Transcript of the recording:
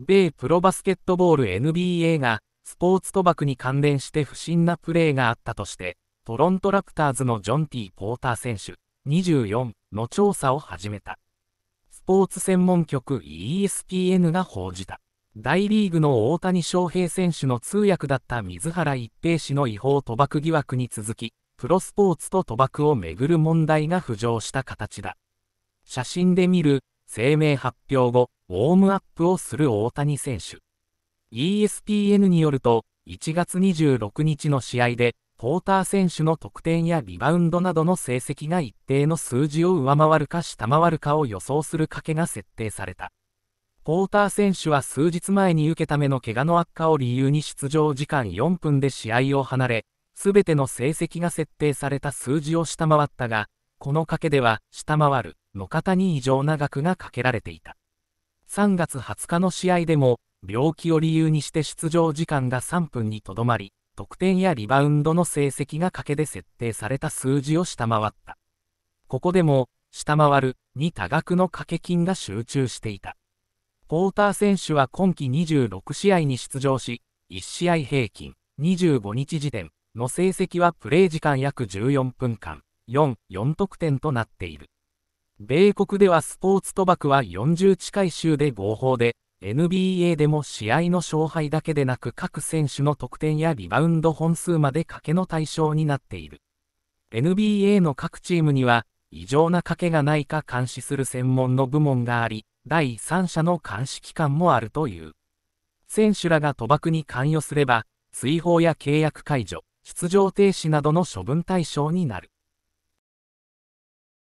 米プロバスケットボール NBA が、スポーツ賭博に関連して不審なプレーがあったとして、トロントラプターズのジョン・ティ・ポーター選手、24の調査を始めた。スポーツ専門局 ESPN が報じた。大リーグの大谷翔平選手の通訳だった水原一平氏の違法賭博疑惑に続き、プロスポーツと賭博をめぐる問題が浮上した形だ。写真で見る、声明発表後、ウォームアップをする大谷選手。ESPN によると、1月26日の試合で、ポーター選手の得点やリバウンドなどの成績が一定の数字を上回るか下回るかを予想する賭けが設定された。ポーター選手は数日前に受けた目の怪我の悪化を理由に出場時間4分で試合を離れ、すべての成績が設定された数字を下回ったが、この賭けでは、下回る、の方に異常な額がかけられていた。3月20日の試合でも、病気を理由にして出場時間が3分にとどまり、得点やリバウンドの成績が賭けで設定された数字を下回った。ここでも、下回るに多額の掛け金が集中していた。ポーター選手は今季26試合に出場し、1試合平均25日時点の成績はプレー時間約14分間、4、4得点となっている。米国ではスポーツ賭博は40近い州で合法で、NBA でも試合の勝敗だけでなく各選手の得点やリバウンド本数まで賭けの対象になっている。NBA の各チームには、異常な賭けがないか監視する専門の部門があり、第三者の監視機関もあるという。選手らが賭博に関与すれば、追放や契約解除、出場停止などの処分対象になる。